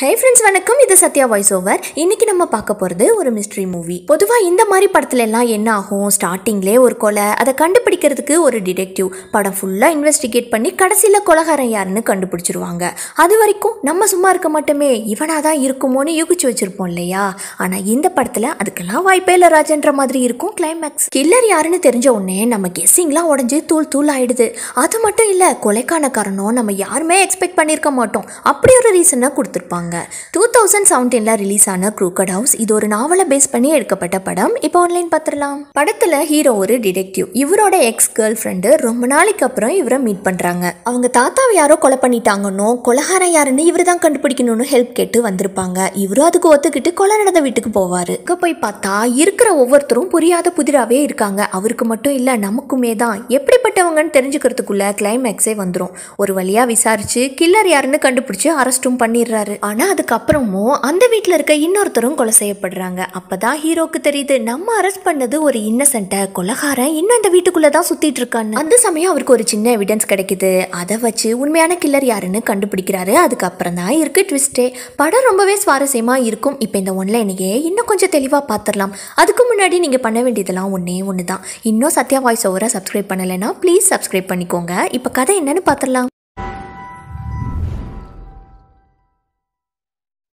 hey friends வணக்கம் இது Sathya voice over இன்னைக்கு நம்ம பார்க்க போகிறது ஒரு மிஸ்ட்ரி மூவி பொதுவாக இந்த மாதிரி படத்துல எல்லாம் என்ன ஆகும் ஸ்டார்டிங்லே ஒரு கொலை அதை கண்டுபிடிக்கிறதுக்கு ஒரு டிடெக்டிவ் படம் ஃபுல்லாக இன்வெஸ்டிகேட் பண்ணி கடைசியில் கொலகாரம் யாருன்னு கண்டுபிடிச்சிருவாங்க அது வரைக்கும் நம்ம சும்மா இருக்க மட்டுமே இவனாக தான் இருக்குமோன்னு யூகிச்சு வச்சிருப்போம் இல்லையா ஆனால் இந்த படத்தில் அதுக்கெல்லாம் வாய்ப்பே இல்லை ராஜன்ற மாதிரி இருக்கும் கிளைமேக்ஸ் கில்லர் யாருன்னு தெரிஞ்ச உடனே நம்ம கெஸ்ஸிங்லாம் உடஞ்சி தூள் தூள் ஆயிடுது அது மட்டும் இல்லை கொலைக்கான காரணம் நம்ம யாருமே எக்ஸ்பெக்ட் பண்ணியிருக்க மாட்டோம் அப்படி ஒரு ரீசனாக கொடுத்துருப்பாங்க இருக்காங்க டூ தௌசண்ட் செவன்டீனில் ரிலீஸ் ஆன குரூக்கட் ஹவுஸ் இது ஒரு நாவலை பேஸ் பண்ணி எடுக்கப்பட்ட படம் இப்போ ஆன்லைன் பார்த்துடலாம் படத்தில் ஹீரோ ஒரு டிடெக்டிவ் இவரோட எக்ஸ் கேர்ள் ஃப்ரெண்டு ரொம்ப நாளைக்கு அப்புறம் இவரை மீட் பண்ணுறாங்க அவங்க தாத்தாவை யாரோ கொலை பண்ணிட்டாங்கன்னோ கொலகாரம் யாருன்னு இவர் தான் கண்டுபிடிக்கணும்னு ஹெல்ப் கேட்டு வந்திருப்பாங்க இவரும் அதுக்கு ஒத்துக்கிட்டு கொலை நடந்த வீட்டுக்கு போவார் அங்கே போய் பார்த்தா இருக்கிற ஒவ்வொருத்தரும் புரியாத புதிராகவே இருக்காங்க அவருக்கு மட்டும் இல்லை நமக்குமே தான் எப்படிப்பட்டவங்கன்னு தெரிஞ்சுக்கிறதுக்குள்ள கிளைமேக்ஸே வந்துடும் ஒரு வழியாக விசாரிச்சு கில்லர் யாருன்னு கண்டுபிடிச்சி அரெஸ்ட்டும் பண்ணிடுறாரு ஆனால் அதுக்கப்புறமும் அந்த வீட்டில் இருக்க இன்னொருத்தரும் கொலை செய்யப்படுறாங்க அப்போ தான் ஹீரோக்கு தெரியுது நம்ம அரெஸ்ட் பண்ணது ஒரு இன்னசென்ட்டை கொலகாரன் இன்னும் அந்த வீட்டுக்குள்ளே தான் சுற்றிட்டு இருக்கான்னு அந்த சமயம் அவருக்கு ஒரு சின்ன எவிடன்ஸ் கிடைக்குது அதை வச்சு உண்மையான கில்லர் யாருன்னு கண்டுபிடிக்கிறாரு அதுக்கப்புறம் தான் இருக்குது ட்விஸ்டே படம் ரொம்பவே சுவாரஸ்யமாக இருக்கும் இப்போ இந்த ஒன்லைனையே இன்னும் கொஞ்சம் தெளிவாக பார்த்துடலாம் அதுக்கு முன்னாடி நீங்கள் பண்ண வேண்டியதெல்லாம் ஒன்றே ஒன்று தான் இன்னும் சத்யா வாய்ஸ் ஓவராக சப்ஸ்கிரைப் பண்ணலைன்னா ப்ளீஸ் சப்ஸ்கிரைப் பண்ணிக்கோங்க இப்போ கதை என்னன்னு பார்த்துடலாம்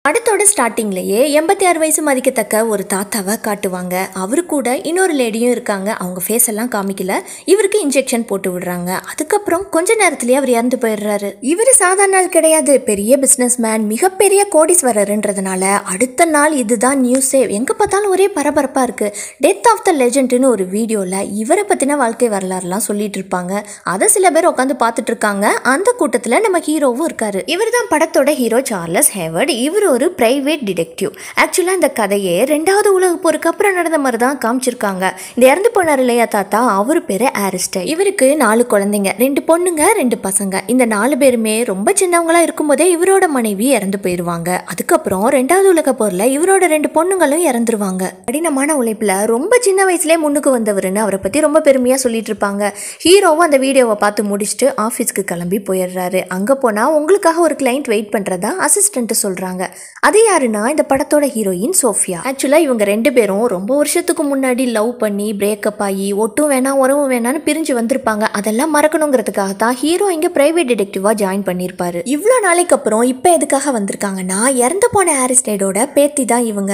படத்தோட ஸ்டார்டிங்லேயே எண்பத்தி ஆறு வயசு மதிக்கத்தக்க ஒரு தாத்தாவை காட்டுவாங்க அவரு கூட இன்னொரு லேடியும் இருக்காங்க அவங்க ஃபேஸ் எல்லாம் காமிக்கல இவருக்கு இன்ஜெக்ஷன் போட்டு விடுறாங்க அதுக்கப்புறம் கொஞ்ச நேரத்திலேயே அவர் இறந்து போயிடுறாரு இவர் சாதாரண நாள் கிடையாது பெரிய பிஸ்னஸ் மேன் மிகப்பெரிய கோடீஸ்வரர்ன்றதுனால அடுத்த நாள் இதுதான் நியூஸே எங்கே பார்த்தாலும் ஒரே பரபரப்பாக இருக்குது டெத் ஆஃப் த லெஜெண்ட்னு ஒரு வீடியோவில் இவரை பற்றின வாழ்க்கை வரலாறுலாம் சொல்லிட்டு இருப்பாங்க அதை சில பேர் உட்காந்து பார்த்துட்டு இருக்காங்க அந்த கூட்டத்தில் நம்ம ஹீரோவும் இருக்காரு இவர் தான் படத்தோட ஹீரோ சார்லஸ் ஹேவர்ட் இவர் ஒரு ப்ரைவேட் டிடெக்டிவ் ஆக்சுவலாக இந்த கதையை ரெண்டாவது உலக போருக்கு அப்புறம் நடந்த மாதிரி தான் காமிச்சிருக்காங்க இந்த இறந்து போனார் இல்லையா தாத்தா அவர் பேர் ஆரிஸ்டை இவருக்கு நாலு குழந்தைங்க ரெண்டு பொண்ணுங்க ரெண்டு பசங்க இந்த நாலு பேருமே ரொம்ப சின்னவங்களாக இருக்கும்போதே இவரோட மனைவி இறந்து போயிடுவாங்க அதுக்கப்புறம் ரெண்டாவது உலக போரில் இவரோட ரெண்டு பொண்ணுங்களும் இறந்துருவாங்க கடினமான உழைப்பில் ரொம்ப சின்ன வயசுலேயே முன்னுக்கு வந்தவர்னு அவரை பற்றி ரொம்ப பெருமையாக சொல்லிட்டு இருப்பாங்க ஹீரோவும் அந்த வீடியோவை பார்த்து முடிச்சுட்டு ஆஃபீஸ்க்கு கிளம்பி போயிடுறாரு அங்கே போனால் உங்களுக்காக ஒரு கிளைண்ட் வெயிட் பண்ணுறதா அசிஸ்டன்ட்டு சொல்கிறாங்க அது யாருன்னா இந்த படத்தோட ஹீரோயின் சோஃபியா ஆக்சுவலாக இவங்க ரெண்டு பேரும் ரொம்ப வருஷத்துக்கு முன்னாடி லவ் பண்ணி பிரேக்கப் ஆகி ஒட்டும் வேணாம் உறவும் வேணான்னு பிரிஞ்சு வந்திருப்பாங்க அதெல்லாம் மறக்கணுங்கிறதுக்காக தான் ஹீரோ இங்கே பிரைவேட் டிடெக்டிவாக ஜாயின் பண்ணியிருப்பாரு இவ்வளோ நாளைக்கு அப்புறம் இப்போ எதுக்காக வந்திருக்காங்கன்னா இறந்து போன ஆரிஸ்டைடோட பேத்தி தான் இவங்க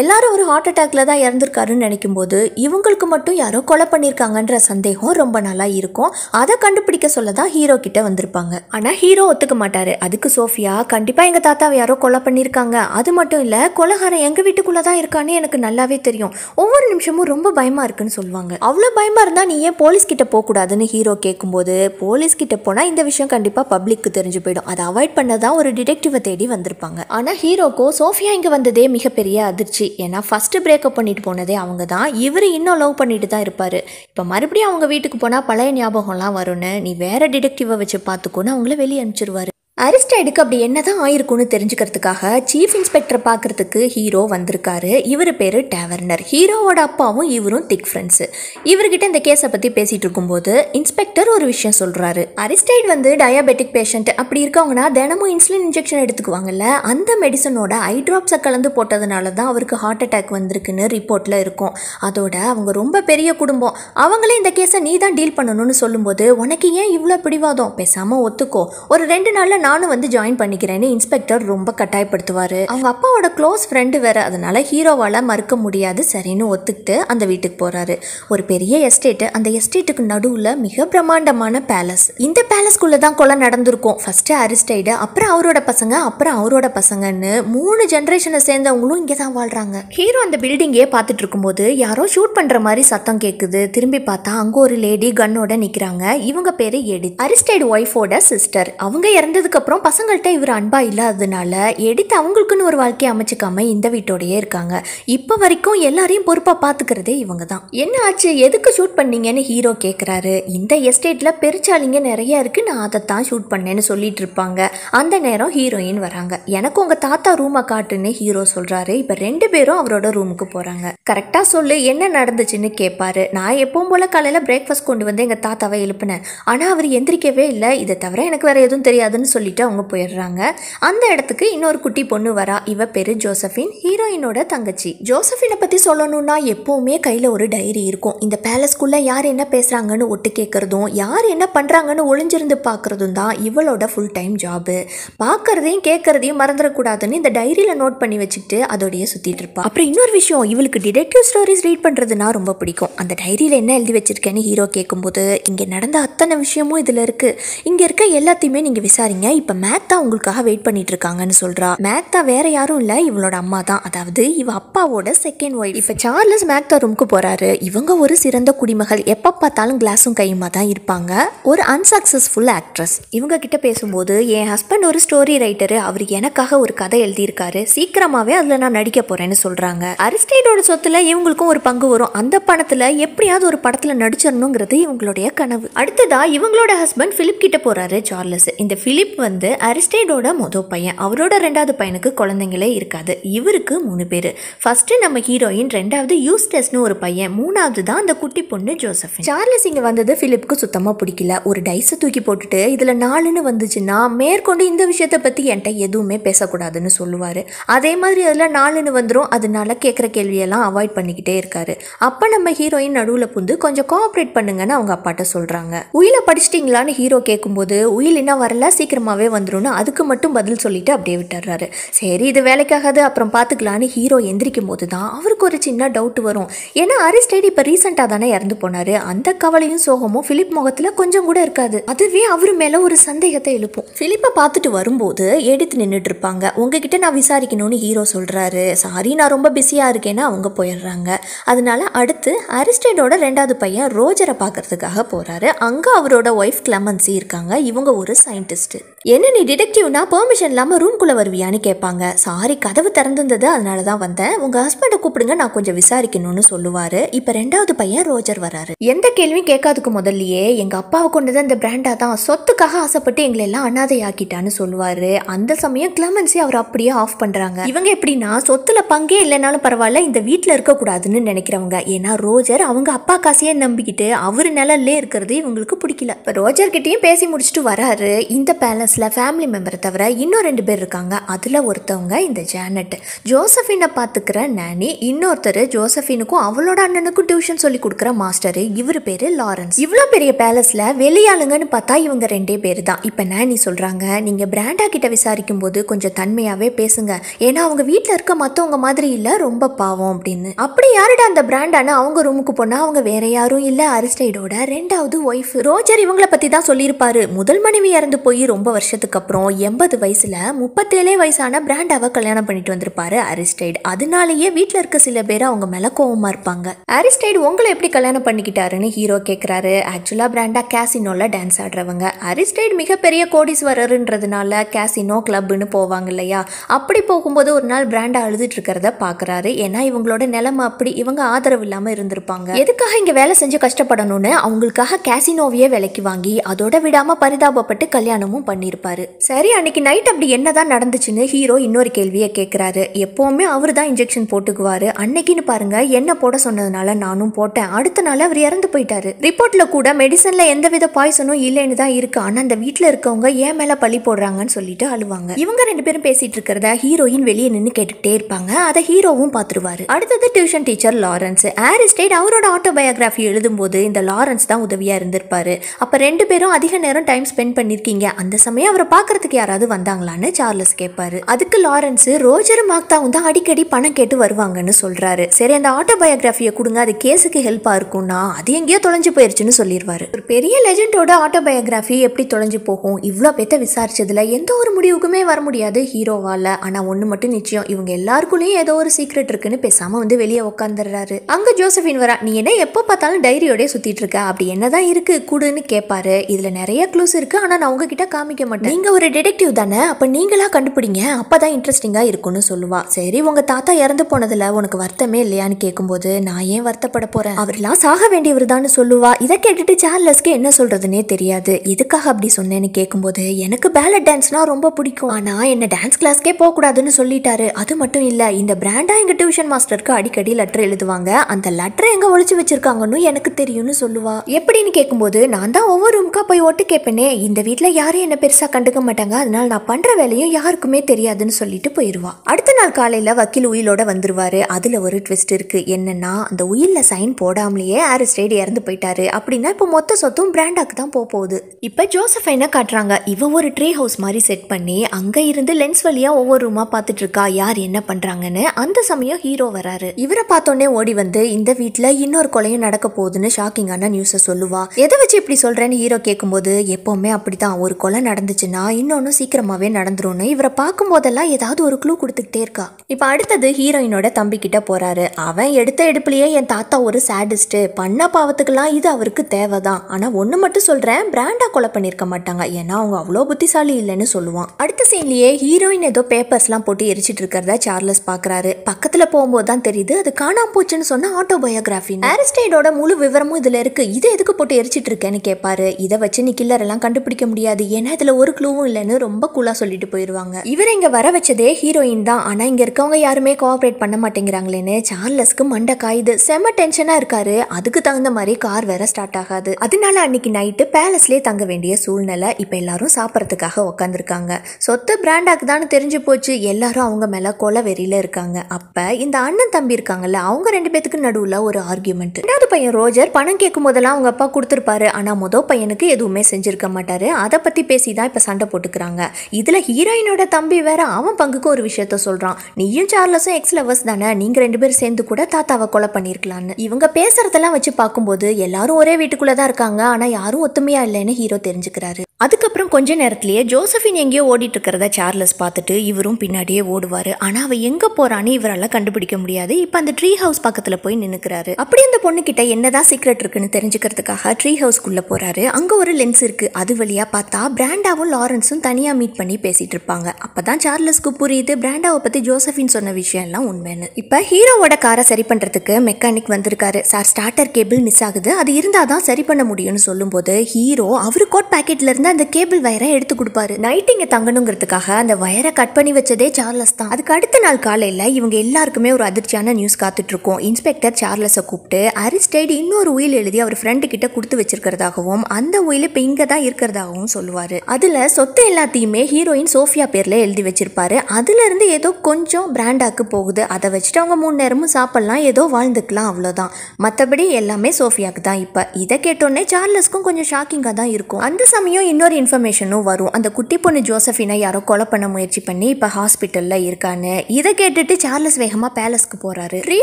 எல்லாரும் ஒரு ஹார்ட் அட்டாக்ல தான் இறந்துருக்காருன்னு நினைக்கும் போது இவங்களுக்கு மட்டும் யாரோ கொலை பண்ணியிருக்காங்கன்ற சந்தேகம் ரொம்ப நல்லா இருக்கும் அதை கண்டுபிடிக்க சொல்ல தான் ஹீரோ கிட்ட வந்திருப்பாங்க ஆனால் ஹீரோ ஒத்துக்க மாட்டாரு அதுக்கு சோஃபியா கண்டிப்பாக எங்கள் தாத்தாவை யாரோ கொலை பண்ணி இருக்காங்க அது மட்டும் இல்லை கொலகாரம் எங்கள் வீட்டுக்குள்ளே தான் இருக்கான்னு எனக்கு நல்லாவே தெரியும் ஒவ்வொரு நிமிஷமும் ரொம்ப பயமாக இருக்குன்னு சொல்லுவாங்க அவ்வளோ பயமாக இருந்தால் நீ ஏன் போலீஸ் கிட்ட போகக்கூடாதுன்னு ஹீரோ கேட்கும்போது போலீஸ் கிட்ட போனால் இந்த விஷயம் கண்டிப்பாக பப்ளிக்கு தெரிஞ்சு போயிடும் அதை அவாய்ட் பண்ண தான் ஒரு டிடெக்டிவை தேடி வந்திருப்பாங்க ஆனால் ஹீரோக்கோ சோஃபியா இங்கே வந்ததே மிகப்பெரிய அதிர்ச்சி ஏன்னா ஃபஸ்ட்டு பிரேக்கப் பண்ணிட்டு போனதே அவங்க தான் இவர் இன்னும் லவ் பண்ணிட்டு தான் இருப்பார் இப்போ மறுபடியும் அவங்க வீட்டுக்கு போனால் பழைய ஞாபகம்லாம் வரும்னு நீ வேற டிடெக்டிவை வச்சு பார்த்துக்கோன்னு அவங்கள வெளியே அனுப்பிச்சிருவாரு அரிஸ்டைடுக்கு அப்படி என்னதான் ஆயிருக்கும்னு தெரிஞ்சுக்கிறதுக்காக சீஃப் இன்ஸ்பெக்டர் பார்க்கறதுக்கு ஹீரோ வந்திருக்காரு இவர் பேர் டேவர்னர் ஹீரோவோட அப்பாவும் இவரும் திக் ஃப்ரெண்ட்ஸு இவர்கிட்ட இந்த கேஸை பற்றி பேசிகிட்டு இருக்கும்போது இன்ஸ்பெக்டர் ஒரு விஷயம் சொல்கிறாரு அரிஸ்டைட் வந்து டயாபெட்டிக் பேஷண்ட் அப்படி இருக்கவங்கன்னா தினமும் இன்சுலின் இன்ஜெக்ஷன் எடுத்துக்குவாங்கல்ல அந்த மெடிசனோட ஐட்ராப்ஸை கலந்து போட்டதுனால தான் அவருக்கு ஹார்ட் அட்டாக் வந்திருக்குன்னு ரிப்போர்ட்டில் இருக்கும் அதோட அவங்க ரொம்ப பெரிய குடும்பம் அவங்களே இந்த கேஸை நீ தான் டீல் பண்ணணும்னு சொல்லும்போது உனக்கு ஏன் இவ்வளோ பிடிவாதம் பேசாமல் ஒத்துக்கோ ஒரு ரெண்டு நாளில் நானும் வந்து ஜாயின் பண்ணிக்கிறேன்னு இன்ஸ்பெக்டர் ரொம்ப கட்டாயப்படுத்துவார் அவங்க அப்பாவோட க்ளோஸ் ஃப்ரெண்டு வேற அதனால ஹீரோவால் மறுக்க முடியாது சரின்னு ஒத்துக்கிட்டு அந்த வீட்டுக்கு போகிறாரு ஒரு பெரிய எஸ்டேட்டு அந்த எஸ்டேட்டுக்கு நடுவில் மிக பிரம்மாண்டமான பேலஸ் இந்த பேலஸ்குள்ளே தான் கொலை நடந்திருக்கும் ஃபஸ்ட்டு அரிஸ்டைடு அப்புறம் அவரோட பசங்க அப்புறம் அவரோட பசங்கன்னு மூணு ஜென்ரேஷனை சேர்ந்தவங்களும் இங்கே தான் வாழ்கிறாங்க ஹீரோ அந்த பில்டிங்கே பார்த்துட்டு இருக்கும்போது யாரோ ஷூட் பண்ணுற மாதிரி சத்தம் கேட்குது திரும்பி பார்த்தா அங்கே ஒரு லேடி கன்னோட நிற்கிறாங்க இவங்க பேர் எடி அரிஸ்டைடு ஒய்ஃபோட சிஸ்டர் அவங்க இறந்ததுக்கு அதுக்கப்புறம் பசங்கள்கிட்ட இவர் அன்பாக இல்லாததுனால எடுத்து அவங்களுக்குன்னு ஒரு வாழ்க்கையை அமைச்சிக்காம இந்த வீட்டோடையே இருக்காங்க இப்போ வரைக்கும் எல்லாரையும் பொறுப்பாக பார்த்துக்கிறதே இவங்க தான் என்ன ஆச்சு எதுக்கு ஷூட் பண்ணீங்கன்னு ஹீரோ கேட்குறாரு இந்த எஸ்டேட்டில் பெருச்சாலிங்க நிறையா இருக்குது நான் அதை தான் ஷூட் பண்ணேன்னு சொல்லிட்டு இருப்பாங்க அந்த நேரம் ஹீரோயின் வராங்க எனக்கு உங்கள் தாத்தா ரூமை காட்டுன்னு ஹீரோ சொல்கிறாரு இப்போ ரெண்டு பேரும் அவரோட ரூமுக்கு போகிறாங்க கரெக்டாக சொல்லு என்ன நடந்துச்சுன்னு கேட்பாரு நான் எப்பவும் போல் காலையில் பிரேக்ஃபாஸ்ட் கொண்டு வந்து எங்கள் தாத்தாவை எழுப்பினேன் ஆனால் அவர் எந்திரிக்கவே இல்லை இதை தவிர எனக்கு வேறு எதுவும் தெரியாதுன்னு சொல்லி சொல்லிட்டு அவங்க போயிடுறாங்க அந்த இடத்துக்கு இன்னொரு குட்டி பொண்ணு வரா இவ பேர் ஜோசஃபின் ஹீரோயினோட தங்கச்சி ஜோசஃபினை பற்றி சொல்லணும்னா எப்போவுமே கையில் ஒரு டைரி இருக்கும் இந்த பேலஸ்குள்ள யார் என்ன பேசுகிறாங்கன்னு ஒட்டு கேட்குறதும் யார் என்ன பண்ணுறாங்கன்னு ஒளிஞ்சிருந்து பார்க்குறதும் தான் இவளோட ஃபுல் டைம் ஜாபு பார்க்குறதையும் கேட்குறதையும் மறந்துடக்கூடாதுன்னு இந்த டைரியில் நோட் பண்ணி வச்சுட்டு அதோடைய சுற்றிட்டு இருப்பா அப்புறம் இன்னொரு விஷயம் இவளுக்கு டிடெக்டிவ் ஸ்டோரிஸ் ரீட் பண்ணுறதுனா ரொம்ப பிடிக்கும் அந்த டைரியில் என்ன எழுதி வச்சிருக்கேன்னு ஹீரோ கேட்கும்போது இங்கே நடந்த அத்தனை விஷயமும் இதில் இருக்குது இங்கே இருக்க எல்லாத்தையுமே நீங்கள் விசாரிங்க இப்போ மேத்தா உங்களுக்காக வெயிட் பண்ணிட்டு இருக்காங்கன்னு சொல்றா மேத்தா வேற யாரும் இல்லை இவளோட அம்மா தான் அதாவது இவ அப்பாவோட செகண்ட் ஒய்ஃப் இப்போ சார்லஸ் மேக்தா ரூம்க்கு போறாரு இவங்க ஒரு சிறந்த குடிமகள் எப்போ பார்த்தாலும் கிளாஸும் கையுமா தான் இருப்பாங்க ஒரு அன்சக்சஸ்ஃபுல் ஆக்ட்ரஸ் இவங்க கிட்ட பேசும்போது என் ஹஸ்பண்ட் ஒரு ஸ்டோரி ரைட்டரு அவர் எனக்காக ஒரு கதை எழுதியிருக்காரு சீக்கிரமாவே அதில் நான் நடிக்க போறேன்னு சொல்றாங்க அரிஸ்டைடோட சொத்துல இவங்களுக்கும் ஒரு பங்கு வரும் அந்த பணத்துல எப்படியாவது ஒரு படத்தில் நடிச்சிடணுங்கிறது இவங்களுடைய கனவு அடுத்ததா இவங்களோட ஹஸ்பண்ட் ஃபிலிப் கிட்ட போறாரு சார்லஸ் இந்த ஃபிலிப் வந்து அரிஸ்டேடோட மொதல் பையன் அவரோட ரெண்டாவது பையனுக்கு குழந்தைங்களே இருக்காது இவருக்கு மூணு பேர் ஃபஸ்ட்டு நம்ம ஹீரோயின் ரெண்டாவது யூஸ்டஸ்னு ஒரு பையன் மூணாவது தான் அந்த குட்டி பொண்ணு ஜோசப் சார்லஸ் இங்கே வந்தது ஃபிலிப்புக்கு சுத்தமாக பிடிக்கல ஒரு டைஸை தூக்கி போட்டுட்டு இதில் நாலுன்னு வந்துச்சுன்னா மேற்கொண்டு இந்த விஷயத்தை பற்றி என்கிட்ட எதுவுமே பேசக்கூடாதுன்னு சொல்லுவார் அதே மாதிரி அதில் நாலுன்னு வந்துடும் அதனால கேட்குற கேள்வியெல்லாம் அவாய்ட் பண்ணிக்கிட்டே இருக்காரு அப்போ நம்ம ஹீரோயின் நடுவில் புந்து கொஞ்சம் கோஆப்ரேட் பண்ணுங்கன்னு அவங்க அப்பாட்ட சொல்கிறாங்க உயிலை படிச்சிட்டிங்களான்னு ஹீரோ கேட்கும்போது உயில் என்ன வரல சீக்கிரமாக சும்மாவே வந்துடும்னு அதுக்கு மட்டும் பதில் சொல்லிவிட்டு அப்படியே விட்டுறாரு சரி இது வேலைக்காகாது அப்புறம் பார்த்துக்கலான்னு ஹீரோ எந்திரிக்கும் போது தான் அவருக்கு ஒரு சின்ன டவுட் வரும் ஏன்னா அரிஸ்டைட் இப்போ ரீசெண்டாக தானே இறந்து போனார் அந்த கவலையும் சோகமும் ஃபிலிப் முகத்தில் கொஞ்சம் கூட இருக்காது அதுவே அவர் மேலே ஒரு சந்தேகத்தை எழுப்பும் ஃபிலிப்பை பார்த்துட்டு வரும்போது எடுத்து நின்றுட்டு இருப்பாங்க உங்ககிட்ட நான் விசாரிக்கணும்னு ஹீரோ சொல்கிறாரு சாரி நான் ரொம்ப பிஸியாக இருக்கேன்னு அவங்க போயிடுறாங்க அதனால அடுத்து அரிஸ்டைடோட ரெண்டாவது பையன் ரோஜரை பார்க்கறதுக்காக போகிறாரு அங்கே அவரோட ஒய்ஃப் கிளமன்சி இருக்காங்க இவங்க ஒரு சயின்டிஸ்ட்டு என்ன நீ டிடெக்டிவ்னா பெர்மிஷன் இல்லாமல் ரூம்குள்ளே வருவியான்னு கேட்பாங்க சாரி கதவு திறந்துருந்தது அதனால தான் வந்தேன் உங்கள் ஹஸ்பண்டை கூப்பிடுங்க நான் கொஞ்சம் விசாரிக்கணும்னு சொல்லுவார் இப்போ ரெண்டாவது பையன் ரோஜர் வராரு எந்த கேள்வியும் கேட்காதுக்கு முதல்லையே எங்கள் அப்பாவை கொண்டது அந்த பிராண்டாக தான் சொத்துக்காக ஆசைப்பட்டு எங்களை எல்லாம் அனாதை ஆக்கிட்டான்னு சொல்லுவார் அந்த சமயம் கிளமன்ஸே அவர் அப்படியே ஆஃப் பண்ணுறாங்க இவங்க எப்படின்னா சொத்துல பங்கே இல்லைனாலும் பரவாயில்ல இந்த வீட்டில் இருக்கக்கூடாதுன்னு நினைக்கிறவங்க ஏன்னா ரோஜர் அவங்க அப்பா காசையே நம்பிக்கிட்டு அவர் நிழல்லே இருக்கிறது இவங்களுக்கு பிடிக்கல ரோஜர் கிட்டேயும் பேசி முடிச்சுட்டு வராரு இந்த பேலன்ஸ் பிஸ்னஸில் ஃபேமிலி மெம்பரை தவிர இன்னும் ரெண்டு பேர் இருக்காங்க அதில் ஒருத்தவங்க இந்த ஜானட் ஜோசஃபினை பார்த்துக்கிற நேனி இன்னொருத்தர் ஜோசஃபினுக்கும் அவளோட அண்ணனுக்கும் டியூஷன் சொல்லி கொடுக்குற மாஸ்டர் இவர் பேர் லாரன்ஸ் இவ்வளோ பெரிய பேலஸில் வெளியாளுங்கன்னு பார்த்தா இவங்க ரெண்டே பேர் தான் இப்போ நேனி சொல்கிறாங்க நீங்கள் பிராண்டா கிட்ட விசாரிக்கும் போது கொஞ்சம் தன்மையாகவே பேசுங்க ஏன்னா அவங்க வீட்டில் இருக்க மற்றவங்க மாதிரி இல்லை ரொம்ப பாவம் அப்படின்னு அப்படி யாருடா அந்த பிராண்டானு அவங்க ரூமுக்கு போனால் அவங்க வேற யாரும் இல்லை அரிஸ்டைடோட ரெண்டாவது ஒய்ஃப் ரோஜர் இவங்களை பற்றி தான் சொல்லியிருப்பாரு முதல் மனைவி இறந்து போய் ரொம்ப வருஷத்துக்கு அப்புறம் எண்பது வயசில் முப்பத்தேழே வயசான பிராண்டாவை கல்யாணம் பண்ணிட்டு வந்திருப்பாரு அரிஸ்டைட் அதனாலேயே வீட்டில் இருக்க சில பேர் அவங்க மேல கோவமாக இருப்பாங்க அரிஸ்டைட் உங்களை எப்படி கல்யாணம் பண்ணிக்கிட்டாருன்னு ஹீரோ கேட்குறாரு ஆக்சுவலாக பிராண்டா கேசினோவில் டான்ஸ் ஆடுறவங்க அரிஸ்டைட் மிகப்பெரிய கோடீஸ்வரருன்றதுனால கேசினோ கிளப்னு போவாங்க இல்லையா அப்படி போகும்போது ஒரு நாள் பிராண்டா அழுதுட்டு இருக்கிறத பார்க்குறாரு ஏன்னா இவங்களோட நிலைமை அப்படி இவங்க ஆதரவு இல்லாமல் இருந்திருப்பாங்க எதுக்காக இங்கே வேலை செஞ்சு கஷ்டப்படணும்னு அவங்களுக்காக கேசினோவையே விலைக்கு வாங்கி அதோட விடாமல் பரிதாபப்பட்டு கல்யாணமும் பண்ணி பண்ணியிருப்பாரு சரி அன்னைக்கு நைட் அப்படி என்னதான் நடந்துச்சுன்னு ஹீரோ இன்னொரு கேள்வியை கேட்குறாரு எப்போவுமே அவர் தான் இன்ஜெக்ஷன் போட்டுக்குவாரு அன்னைக்குன்னு பாருங்க என்ன போட சொன்னதுனால நானும் போட்டேன் அடுத்த நாள் அவர் இறந்து போயிட்டாரு ரிப்போர்ட்ல கூட மெடிசன்ல எந்தவித பாய்சனும் இல்லைன்னு தான் இருக்கு ஆனா அந்த வீட்டில் இருக்கவங்க ஏன் மேல பழி போடுறாங்கன்னு சொல்லிட்டு அழுவாங்க இவங்க ரெண்டு பேரும் பேசிட்டு இருக்கிறத ஹீரோயின் வெளியே நின்று கேட்டுக்கிட்டே இருப்பாங்க அதை ஹீரோவும் பார்த்துருவாரு அடுத்தது டியூஷன் டீச்சர் லாரன்ஸ் ஸ்டேட் அவரோட ஆட்டோபயோகிராஃபி போது இந்த லாரன்ஸ் தான் உதவியா இருந்திருப்பாரு அப்ப ரெண்டு பேரும் அதிக நேரம் டைம் ஸ்பெண்ட் பண்ணிருக்கீங்க அந்த சமயம் சமயம் அவரை பார்க்கறதுக்கு யாராவது வந்தாங்களான்னு சார்லஸ் கேட்பாரு அதுக்கு லாரன்ஸ் ரோஜர் மாக்தாவும் தான் அடிக்கடி பணம் கேட்டு வருவாங்கன்னு சொல்றாரு சரி அந்த ஆட்டோபயோகிராஃபியை கொடுங்க அது கேஸுக்கு ஹெல்ப்பாக இருக்கும்னா அது எங்கேயோ தொலைஞ்சு போயிருச்சுன்னு சொல்லிடுவாரு ஒரு பெரிய லெஜெண்டோட ஆட்டோபயோகிராஃபி எப்படி தொலைஞ்சு போகும் இவ்வளோ பேத்த விசாரிச்சதுல எந்த ஒரு முடிவுக்குமே வர முடியாது ஹீரோவால ஆனா ஒன்று மட்டும் நிச்சயம் இவங்க எல்லாருக்குள்ளேயும் ஏதோ ஒரு சீக்ரெட் இருக்குன்னு பேசாம வந்து வெளியே உட்காந்துடுறாரு அங்க ஜோசபின் வரா நீ என்ன எப்போ பார்த்தாலும் டைரியோடய சுத்திட்டு இருக்க அப்படி என்னதான் இருக்கு கூடுன்னு கேட்பாரு இதுல நிறைய க்ளூஸ் இருக்கு ஆனா நான் உங்ககிட்ட காமிக்க மாட்டேன் நீங்க ஒரு டிடெக்டிவ் தானே அப்போ நீங்களாக கண்டுபிடிங்க அப்போ தான் இன்ட்ரெஸ்டிங்காக இருக்கும்னு சொல்லுவா சரி உங்கள் தாத்தா இறந்து போனதுல உனக்கு வருத்தமே இல்லையான்னு கேட்கும்போது நான் ஏன் வருத்தப்பட போகிறேன் அவர்லாம் சாக வேண்டியவர் தான் சொல்லுவா இதை கேட்டுட்டு சார்லஸ்க்கு என்ன சொல்கிறதுனே தெரியாது எதுக்காக அப்படி சொன்னேன்னு கேட்கும்போது எனக்கு பேலட் டான்ஸ்னா ரொம்ப பிடிக்கும் ஆனால் என்ன டான்ஸ் கிளாஸ்க்கே போகக்கூடாதுன்னு சொல்லிட்டாரு அது மட்டும் இல்லை இந்த பிராண்டா எங்கள் டியூஷன் மாஸ்டருக்கு அடிக்கடி லெட்டர் எழுதுவாங்க அந்த லெட்டரை எங்கே ஒழிச்சு வச்சிருக்காங்கன்னு எனக்கு தெரியும்னு சொல்லுவா எப்படின்னு கேட்கும்போது நான் தான் ஒவ்வொரு ரூம்க்கா போய் ஓட்டு கேட்பேனே இந்த வீட்டில் யாரும் என்ன பெருசு பெருசாக கண்டுக்க மாட்டாங்க அதனால் நான் பண்ணுற வேலையும் யாருக்குமே தெரியாதுன்னு சொல்லிட்டு போயிடுவா அடுத்த நாள் காலையில் வக்கீல் உயிலோட வந்துருவார் அதில் ஒரு ட்விஸ்ட் இருக்குது என்னென்னா அந்த உயிலில் சைன் போடாமலேயே ஆரிஸ்டேட் இறந்து போயிட்டாரு அப்படின்னா இப்போ மொத்த சொத்தும் பிராண்டாக்கு தான் போக போகுது இப்போ ஜோசஃபைனை காட்டுறாங்க இவ ஒரு ட்ரீ ஹவுஸ் மாதிரி செட் பண்ணி அங்கே இருந்து லென்ஸ் வழியாக ஒவ்வொரு ரூமாக பார்த்துட்டு இருக்கா யார் என்ன பண்ணுறாங்கன்னு அந்த சமயம் ஹீரோ வராரு இவரை பார்த்தோன்னே ஓடி வந்து இந்த வீட்டில் இன்னொரு கொலையும் நடக்க போகுதுன்னு ஷாக்கிங்கான நியூஸை சொல்லுவா எதை வச்சு இப்படி சொல்கிறேன்னு ஹீரோ கேட்கும்போது எப்போவுமே அப்படி தான் ஒரு கொலை நடந்து நடந்துச்சுன்னா இன்னொன்று சீக்கிரமாகவே நடந்துரும்னு இவரை பார்க்கும்போதெல்லாம் ஏதாவது ஒரு க்ளூ கொடுத்துக்கிட்டே இருக்கா இப்போ அடுத்தது ஹீரோயினோட தம்பி கிட்ட போகிறாரு அவன் எடுத்த எடுப்புலையே என் தாத்தா ஒரு சேடிஸ்ட்டு பண்ண பாவத்துக்கெல்லாம் இது அவருக்கு தேவை தான் ஆனால் ஒன்று மட்டும் சொல்கிறேன் பிராண்டாக கொலை பண்ணியிருக்க மாட்டாங்க ஏன்னா அவங்க அவ்வளோ புத்திசாலி இல்லைன்னு சொல்லுவான் அடுத்த சீன்லேயே ஹீரோயின் ஏதோ பேப்பர்ஸ்லாம் போட்டு எரிச்சிட்டு இருக்கிறதா சார்லஸ் பார்க்குறாரு பக்கத்தில் போகும்போது தான் தெரியுது அது காணாம போச்சுன்னு சொன்ன ஆட்டோபயோகிராஃபி ஆரிஸ்டைடோட முழு விவரமும் இதில் இருக்குது இதை எதுக்கு போட்டு எரிச்சிட்டு இருக்கேன்னு கேட்பாரு இதை வச்சு நீ எல்லாம் கண்டுபிடிக்க முடியாது ஏன்னா இதில் ஒரு க்ளூவும் இல்லைன்னு ரொம்ப கூலாக சொல்லிட்டு போயிடுவாங்க இவர் இங்கே வர வச்சதே ஹீரோயின் தான் ஆனால் இங்கே இருக்கவங்க யாருமே கோஆப்ரேட் பண்ண மாட்டேங்கிறாங்களேன்னு சார்லஸ்க்கு மண்டை காயுது செம டென்ஷனாக இருக்காரு அதுக்கு தகுந்த மாதிரி கார் வேற ஸ்டார்ட் ஆகாது அதனால அன்னைக்கு நைட்டு பேலஸ்லேயே தங்க வேண்டிய சூழ்நிலை இப்போ எல்லாரும் சாப்பிட்றதுக்காக உக்காந்துருக்காங்க சொத்து பிராண்டாக்கு தான் தெரிஞ்சு போச்சு எல்லாரும் அவங்க மேலே கொலை வெறியில் இருக்காங்க அப்போ இந்த அண்ணன் தம்பி இருக்காங்கல்ல அவங்க ரெண்டு பேத்துக்கு நடுவில் ஒரு ஆர்கியூமெண்ட் ரெண்டாவது பையன் ரோஜர் பணம் கேட்கும் போதெல்லாம் அவங்க அப்பா கொடுத்துருப்பாரு ஆனால் மொதல் பையனுக்கு எதுவுமே செஞ்சிருக்க மாட்டாரு அதை பற்றி பேசி தான் இப்போ சண்டை போட்டுக்கிறாங்க இதில் ஹீரோயினோட தம்பி வேற அவன் பங்குக்கு ஒரு விஷயத்த சொல்கிறான் நீயும் சார்லஸும் எக்ஸ் லவர்ஸ் தானே நீங்கள் ரெண்டு பேரும் சேர்ந்து கூட தாத்தாவை கொலை பண்ணியிருக்கலான்னு இவங்க பேசுறதெல்லாம் வச்சு பார்க்கும்போது எல்லாரும் ஒரே வீட்டுக்குள்ளே தான் இருக்காங்க ஆனால் யாரும் ஒத்துமையாக இல்லைன்னு ஹீரோ தெரிஞ்சுக்கிறாரு அதுக்கப்புறம் கொஞ்ச நேரத்திலேயே ஜோசஃபின் எங்கேயோ ஓடிட்டு இருக்கிறத சார்லஸ் பார்த்துட்டு இவரும் பின்னாடியே ஓடுவார் ஆனால் அவள் எங்கே போகிறான்னு இவரால் கண்டுபிடிக்க முடியாது இப்போ அந்த ட்ரீ ஹவுஸ் பக்கத்தில் போய் நின்றுக்கிறாரு அப்படி அந்த பொண்ணுக்கிட்ட என்னதான் சீக்ரெட் இருக்குன்னு தெரிஞ்சுக்கிறதுக்காக ட்ரீ ஹவுஸ்க்குள்ளே போகிறாரு அங்கே ஒரு லென்ஸ் இருக்குது அது வழியாக பார்த்தா பிராண்டாவும் லாரன்ஸும் தனியாக மீட் பண்ணி பேசிகிட்டு இருப்பாங்க அப்போ தான் சார்லஸ்க்கு புரியுது பிராண்டாவை பற்றி ஜோசஃபின் சொன்ன விஷயம்லாம் உண்மைன்னு இப்போ ஹீரோவோட காரை சரி பண்ணுறதுக்கு மெக்கானிக் வந்திருக்காரு சார் ஸ்டார்டர் கேபிள் மிஸ் ஆகுது அது இருந்தால் தான் சரி பண்ண முடியும்னு சொல்லும்போது ஹீரோ அவர் கோட் பேக்கெட்லேருந்து வந்து அந்த கேபிள் வயரை எடுத்து கொடுப்பாரு நைட் இங்கே தங்கணுங்கிறதுக்காக அந்த வயரை கட் பண்ணி வச்சதே சார்லஸ் தான் அதுக்கு அடுத்த நாள் காலையில் இவங்க எல்லாருக்குமே ஒரு அதிர்ச்சியான நியூஸ் காத்துட்டு இருக்கோம் இன்ஸ்பெக்டர் சார்லஸை கூப்பிட்டு அரிஸ்டைடு இன்னொரு உயில் எழுதி அவர் ஃப்ரெண்டு கிட்ட கொடுத்து வச்சிருக்கிறதாகவும் அந்த உயில் இப்போ இங்கே தான் இருக்கிறதாகவும் சொல்லுவார் அதில் சொத்து எல்லாத்தையுமே ஹீரோயின் சோஃபியா பேரில் எழுதி வச்சிருப்பாரு அதுலேருந்து ஏதோ கொஞ்சம் பிராண்டாக்கு போகுது அதை வச்சுட்டு அவங்க மூணு நேரமும் சாப்பிட்லாம் ஏதோ வாழ்ந்துக்கலாம் அவ்வளோதான் மற்றபடி எல்லாமே சோஃபியாவுக்கு தான் இப்போ இதை கேட்டோன்னே சார்லஸ்க்கும் கொஞ்சம் ஷாக்கிங்காக தான் இருக்கும் அந்த சமயம் இன்னொரு இன்ஃபர்மேஷனும் வரும் அந்த குட்டி பொண்ணு ஜோசஃபினை யாரோ கொலை பண்ண முயற்சி பண்ணி இப்போ ஹாஸ்பிட்டலில் இருக்கான்னு இதை கேட்டுட்டு சார்லஸ் வேகமாக பேலஸ்க்கு போகிறாரு ட்ரீ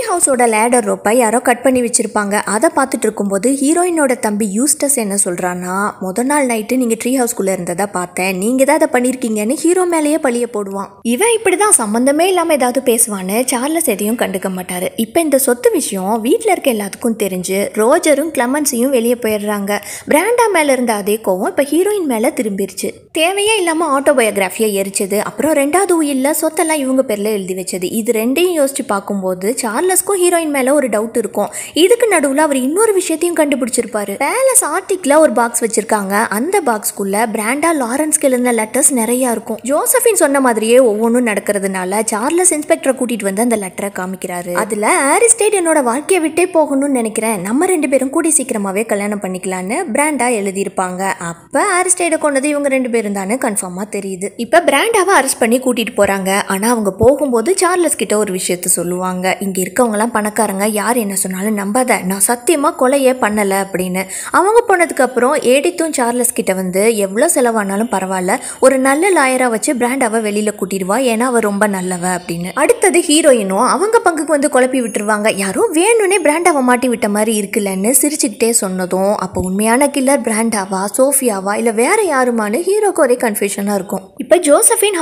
ஹவுஸோட லேடர் ரோப்பை யாரோ கட் பண்ணி வச்சிருப்பாங்க அதை பார்த்துட்டு இருக்கும்போது ஹீரோயினோட தம்பி யூஸ்டஸ் என்ன சொல்கிறான்னா முத நாள் நைட்டு நீங்கள் ட்ரீ ஹவுஸ்குள்ளே இருந்ததை பார்த்தேன் நீங்கள் தான் அதை பண்ணியிருக்கீங்கன்னு ஹீரோ மேலேயே பழிய போடுவான் இவன் இப்படி தான் சம்மந்தமே இல்லாமல் ஏதாவது பேசுவான்னு சார்லஸ் எதையும் கண்டுக்க மாட்டார் இப்போ இந்த சொத்து விஷயம் வீட்டில் இருக்க எல்லாத்துக்கும் தெரிஞ்சு ரோஜரும் கிளமன்ஸையும் வெளியே போயிடுறாங்க பிராண்டா மேலே இருந்த அதே கோவம் இப்போ ஹீரோயின் உயிரின் மேலே திரும்பிருச்சு தேவையே இல்லாமல் ஆட்டோபயோகிராஃபியை எரிச்சது அப்புறம் ரெண்டாவது உயிரில் சொத்தெல்லாம் இவங்க பேரில் எழுதி வச்சது இது ரெண்டையும் யோசிச்சு பார்க்கும்போது சார்லஸ்க்கும் ஹீரோயின் மேலே ஒரு டவுட் இருக்கும் இதுக்கு நடுவில் அவர் இன்னொரு விஷயத்தையும் கண்டுபிடிச்சிருப்பாரு பேலஸ் ஆர்டிக்கில் ஒரு பாக்ஸ் வச்சுருக்காங்க அந்த பாக்ஸ்க்குள்ளே பிராண்டா லாரன்ஸ்க்கு எழுந்த லெட்டர்ஸ் நிறையா இருக்கும் ஜோசஃபின் சொன்ன மாதிரியே ஒவ்வொன்றும் நடக்கிறதுனால சார்லஸ் இன்ஸ்பெக்டரை கூட்டிகிட்டு வந்து அந்த லெட்டரை காமிக்கிறாரு அதில் ஆரிஸ்டேட் என்னோட வாழ்க்கையை விட்டே போகணும்னு நினைக்கிறேன் நம்ம ரெண்டு பேரும் கூடி சீக்கிரமாகவே கல்யாணம் பண்ணிக்கலான்னு பிராண்டா எழுதியிருப்பாங்க அப்போ ஆரிஸ் ஸ்டேடை கொண்டது இவங்க ரெண்டு பேரும் தானே கன்ஃபார்மாக தெரியுது இப்போ பிராண்டாவை அரெஸ்ட் பண்ணி கூட்டிகிட்டு போகிறாங்க ஆனால் அவங்க போகும்போது சார்லஸ் கிட்ட ஒரு விஷயத்த சொல்லுவாங்க இங்கே இருக்கவங்களாம் பணக்காரங்க யார் என்ன சொன்னாலும் நம்பாத நான் சத்தியமாக கொலையே பண்ணலை அப்படின்னு அவங்க போனதுக்கப்புறம் ஏடித்தும் சார்லஸ் கிட்ட வந்து எவ்வளோ செலவானாலும் பரவாயில்ல ஒரு நல்ல லாயராக வச்சு பிராண்டாவை வெளியில் கூட்டிடுவா ஏன்னா அவள் ரொம்ப நல்லவ அப்படின்னு அடுத்தது ஹீரோயினும் அவங்க பங்குக்கு வந்து குழப்பி விட்டுருவாங்க யாரும் வேணும்னே பிராண்டாவை மாட்டி விட்ட மாதிரி இருக்குல்லன்னு சிரிச்சுக்கிட்டே சொன்னதும் அப்போ உண்மையான கில்லர் பிராண்டாவா சோஃபியாவா இல்லை வேறு யாருமானு ஹீரோக்கு ஒரே கன்ஃபியூஷனாக இருக்கும் இப்போ ஜோசஃபின்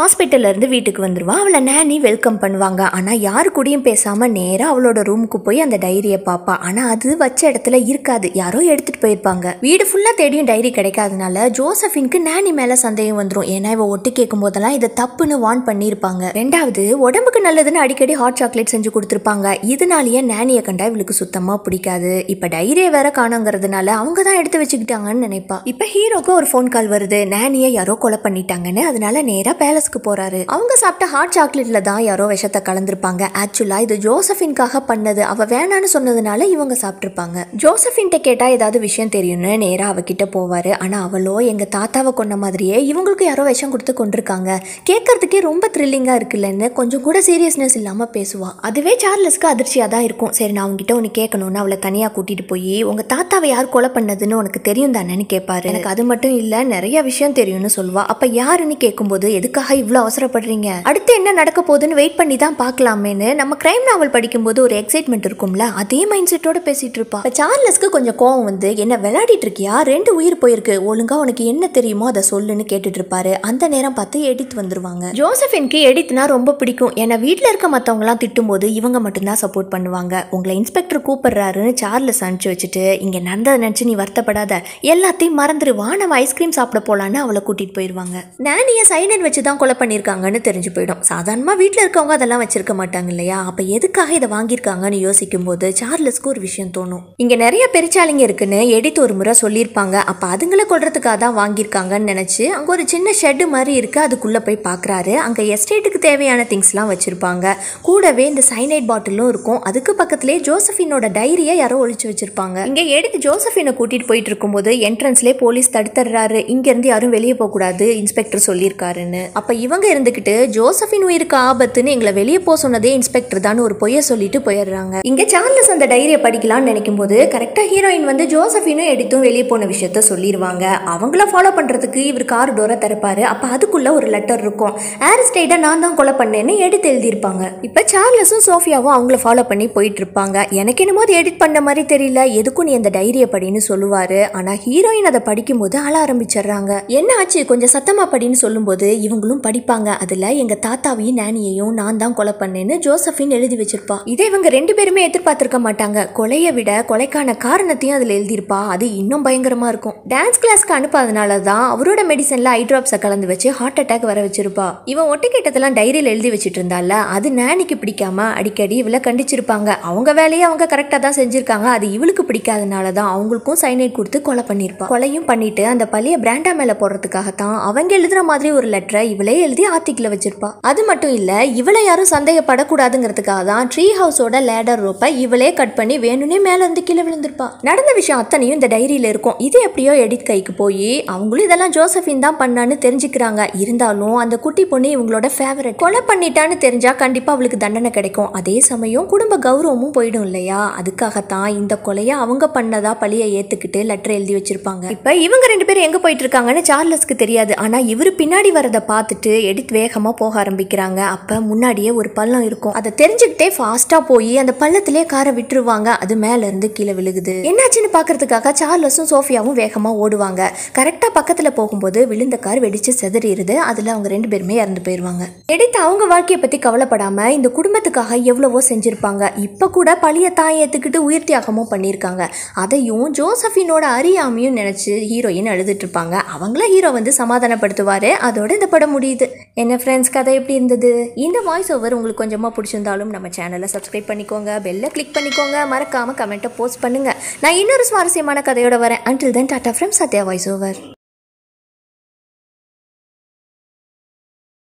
இருந்து வீட்டுக்கு வந்துடுவா அவளை நேனி வெல்கம் பண்ணுவாங்க ஆனால் யார் கூடயும் பேசாமல் நேராக அவளோட ரூமுக்கு போய் அந்த டைரியை பார்ப்பா ஆனால் அது வச்ச இடத்துல இருக்காது யாரோ எடுத்துகிட்டு போயிருப்பாங்க வீடு ஃபுல்லாக தேடியும் டைரி கிடைக்காதனால ஜோசஃபின்க்கு நேனி மேலே சந்தேகம் வந்துடும் ஏன்னா இவ ஒட்டு கேட்கும் போதெல்லாம் இதை தப்புன்னு வான் பண்ணியிருப்பாங்க ரெண்டாவது உடம்புக்கு நல்லதுன்னு அடிக்கடி ஹாட் சாக்லேட் செஞ்சு கொடுத்துருப்பாங்க இதனாலேயே நேனியை கண்டா இவளுக்கு சுத்தமாக பிடிக்காது இப்போ டைரியை வேற காணுங்கிறதுனால அவங்க தான் எடுத்து வச்சுக்கிட்டாங்கன்னு நினைப்பா இப்போ ஹீரோக்கு ஒரு ஃபோன் ஃபோன் கால் வருது நேனியை யாரோ கொலை பண்ணிட்டாங்கன்னு அதனால நேராக பேலஸ்க்கு போறாரு அவங்க சாப்பிட்ட ஹாட் சாக்லேட்ல தான் யாரோ விஷத்தை கலந்துருப்பாங்க ஆக்சுவலா இது ஜோசஃபின்காக பண்ணது அவ வேணான்னு சொன்னதுனால இவங்க சாப்பிட்ருப்பாங்க ஜோசஃபின்ட்ட கேட்டா ஏதாவது விஷயம் தெரியும்னு நேரா அவகிட்ட போவாரு ஆனா அவளோ எங்க தாத்தாவை கொன்ன மாதிரியே இவங்களுக்கு யாரோ விஷம் கொடுத்து கொண்டிருக்காங்க கேட்கறதுக்கே ரொம்ப த்ரில்லிங்கா இருக்குல்லன்னு கொஞ்சம் கூட சீரியஸ்னஸ் இல்லாம பேசுவா அதுவே சார்லஸ்க்கு அதிர்ச்சியா தான் இருக்கும் சரி நான் அவங்ககிட்ட ஒன்று கேட்கணும்னு அவளை தனியா கூட்டிட்டு போய் உங்க தாத்தாவை யார் கொலை பண்ணதுன்னு உனக்கு தெரியும் தானேன்னு கேட்பாரு எனக்கு அது மட்டும் இல்லை இல்லை நிறைய விஷயம் தெரியும்னு சொல்லுவா அப்ப யாருன்னு கேட்கும்போது எதுக்காக இவ்வளோ அவசரப்படுறீங்க அடுத்து என்ன நடக்க போகுதுன்னு வெயிட் பண்ணி தான் பார்க்கலாமேன்னு நம்ம கிரைம் நாவல் படிக்கும்போது ஒரு எக்ஸைட்மெண்ட் இருக்கும்ல அதே மைண்ட் செட்டோட பேசிட்டு இருப்பா சார்லஸ்க்கு கொஞ்சம் கோவம் வந்து என்ன விளையாடிட்டு இருக்கியா ரெண்டு உயிர் போயிருக்கு ஒழுங்கா உனக்கு என்ன தெரியுமோ அதை சொல்லுன்னு கேட்டுட்டு இருப்பாரு அந்த நேரம் பார்த்து எடித்து வந்துருவாங்க ஜோசபின்க்கு எடித்னா ரொம்ப பிடிக்கும் ஏன்னா வீட்டில் இருக்க திட்டும் திட்டும்போது இவங்க மட்டும்தான் சப்போர்ட் பண்ணுவாங்க உங்களை இன்ஸ்பெக்டர் கூப்பிடுறாருன்னு சார்லஸ் அனுப்பிச்சு வச்சுட்டு இங்க நடந்ததை நினைச்சு நீ வருத்தப்படாத எல்லாத்தையும் மறந்துடுவான் நம்ம ஐஸ்கிரீம் ஐஸ்கிரீம் சாப்பிட போகலான்னு அவளை கூட்டிகிட்டு போயிடுவாங்க நானியை சைனன் வச்சு தான் கொலை பண்ணியிருக்காங்கன்னு தெரிஞ்சு போயிடும் சாதாரணமாக வீட்டில் இருக்கவங்க அதெல்லாம் வச்சிருக்க மாட்டாங்க இல்லையா அப்போ எதுக்காக இதை வாங்கியிருக்காங்கன்னு யோசிக்கும் போது சார்லஸ்க்கு ஒரு விஷயம் தோணும் இங்கே நிறைய பெருச்சாலிங்க இருக்குன்னு எடித்து ஒரு முறை சொல்லியிருப்பாங்க அப்போ அதுங்களை கொள்றதுக்காக தான் வாங்கியிருக்காங்கன்னு நினச்சி அங்கே ஒரு சின்ன ஷெட்டு மாதிரி இருக்குது அதுக்குள்ளே போய் பார்க்குறாரு அங்கே எஸ்டேட்டுக்கு தேவையான திங்ஸ்லாம் வச்சுருப்பாங்க கூடவே இந்த சைனைட் பாட்டிலும் இருக்கும் அதுக்கு பக்கத்துலேயே ஜோசஃபினோட டைரியை யாரோ ஒழிச்சு வச்சுருப்பாங்க இங்கே எடுத்து ஜோசஃபினை கூட்டிகிட்டு போயிட்டு இருக்கும்போது என்ட்ரன்ஸ்லேயே போலீஸ் தடுத்துறாரு சொல்லியிருக்காரு இங்கேருந்து யாரும் வெளியே போகக்கூடாது இன்ஸ்பெக்டர் சொல்லியிருக்காருன்னு அப்போ இவங்க இருந்துக்கிட்டு ஜோசஃபின் உயிருக்கு ஆபத்துன்னு எங்களை வெளியே போக சொன்னதே இன்ஸ்பெக்டர் தான் ஒரு பொய்யை சொல்லிட்டு போயிடுறாங்க இங்கே சார்லஸ் அந்த டைரியை படிக்கலாம்னு நினைக்கும் போது கரெக்டாக ஹீரோயின் வந்து ஜோசஃபினும் எடுத்தும் வெளியே போன விஷயத்த சொல்லிடுவாங்க அவங்கள ஃபாலோ பண்ணுறதுக்கு இவர் கார் டோரை திறப்பாரு அப்போ அதுக்குள்ளே ஒரு லெட்டர் இருக்கும் ஏர்ஸ்டைடை நான் தான் கொலை பண்ணேன்னு எடுத்து எழுதியிருப்பாங்க இப்போ சார்லஸும் சோஃபியாவும் அவங்கள ஃபாலோ பண்ணி போயிட்டு இருப்பாங்க எனக்கு என்னமோ அது எடிட் பண்ண மாதிரி தெரியல எதுக்கும் நீ அந்த டைரியை படின்னு சொல்லுவார் ஆனால் ஹீரோயின் அதை படிக்கும்போது போது அலாரம் ஆரம்பிச்சிடுறாங்க என்ன ஆச்சு கொஞ்சம் சத்தமா படின்னு சொல்லும்போது இவங்களும் படிப்பாங்க அதில் எங்கள் தாத்தாவையும் நானியையும் நான் தான் கொலை பண்ணேன்னு ஜோசஃபின் எழுதி வச்சிருப்பா இதை இவங்க ரெண்டு பேருமே எதிர்பார்த்திருக்க மாட்டாங்க கொலையை விட கொலைக்கான காரணத்தையும் அதில் எழுதியிருப்பா அது இன்னும் பயங்கரமாக இருக்கும் டான்ஸ் கிளாஸ்க்கு அனுப்பாதனால தான் அவரோட மெடிசனில் ஐ ட்ராப்ஸை கலந்து வச்சு ஹார்ட் அட்டாக் வர வச்சிருப்பா இவன் ஒட்டுக்கிட்டதெல்லாம் டைரியில் எழுதி வச்சுட்டு இருந்தால அது நானிக்கு பிடிக்காம அடிக்கடி இவளை கண்டிச்சிருப்பாங்க அவங்க வேலையை அவங்க கரெக்டாக தான் செஞ்சுருக்காங்க அது இவளுக்கு பிடிக்காதனால தான் அவங்களுக்கும் சைனை கொடுத்து கொலை பண்ணியிருப்பா கொலையும் பண்ணிட்டு அந்த பழி பழிய பிராண்டா மேலே போடுறதுக்காக தான் அவங்க எழுதுற மாதிரி ஒரு லெட்டரை இவளே எழுதி ஆர்டிக்கில் வச்சிருப்பா அது மட்டும் இல்லை இவளை யாரும் சந்தேகப்படக்கூடாதுங்கிறதுக்காக தான் ட்ரீ ஹவுஸோட லேடர் ரோப்பை இவளே கட் பண்ணி வேணும்னே இருந்து கீழே விழுந்திருப்பா நடந்த விஷயம் அத்தனையும் இந்த டைரியில் இருக்கும் இது எப்படியோ எடிட் கைக்கு போய் அவங்களும் இதெல்லாம் ஜோசஃபின் தான் பண்ணான்னு தெரிஞ்சுக்கிறாங்க இருந்தாலும் அந்த குட்டி பொண்ணு இவங்களோட ஃபேவரட் கொலை பண்ணிட்டான்னு தெரிஞ்சா கண்டிப்பாக அவளுக்கு தண்டனை கிடைக்கும் அதே சமயம் குடும்ப கௌரவமும் போயிடும் இல்லையா அதுக்காகத்தான் இந்த கொலையை அவங்க பண்ணதா பழியை ஏத்துக்கிட்டு லெட்டர் எழுதி வச்சிருப்பாங்க இப்ப இவங்க ரெண்டு பேரும் எங்க போயிட்டு இருக்காங்கன்னு சார்லஸ்க்கு தெரியாது ஆனால் இவர் பின்னாடி வரதை பார்த்துட்டு எடித் வேகமாக போக ஆரம்பிக்கிறாங்க அப்போ முன்னாடியே ஒரு பள்ளம் இருக்கும் அதை தெரிஞ்சுக்கிட்டே ஃபாஸ்ட்டாக போய் அந்த பள்ளத்திலே காரை விட்டுருவாங்க அது மேலேருந்து கீழே விழுகுது என்னாச்சுன்னு பார்க்கறதுக்காக சார்லஸும் சோஃபியாவும் வேகமாக ஓடுவாங்க கரெக்டாக பக்கத்தில் போகும்போது விழுந்த கார் வெடித்து செதறிடுது அதில் அவங்க ரெண்டு பேருமே இறந்து போயிடுவாங்க எடித் அவங்க வாழ்க்கையை பற்றி கவலைப்படாம இந்த குடும்பத்துக்காக எவ்வளவோ செஞ்சுருப்பாங்க இப்போ கூட பழைய தாயத்துக்கிட்டு உயிர் தியாகமும் பண்ணியிருக்காங்க அதையும் ஜோசஃபினோட அறியாமையும் நினச்சி ஹீரோயின் அழுதுட்டு இருப்பாங்க அவங்கள ஹீரோ வந்து சமாதானப்படுத்துவார் அதோட இந்த படம் முடியுது என்ன ஃப்ரெண்ட்ஸ் கதை எப்படி இருந்தது இந்த வாய்ஸ் ஓவர் உங்களுக்கு கொஞ்சமாக பிடிச்சிருந்தாலும் நம்ம சேனலை சப்ஸ்கிரைப் பண்ணிக்கோங்க பெல்லை கிளிக் பண்ணிக்கோங்க மறக்காமல் கமெண்ட்டை போஸ்ட் பண்ணுங்கள் நான் இன்னொரு சுவாரஸ்யமான கதையோட வரேன் until then tata friends Sathya voice over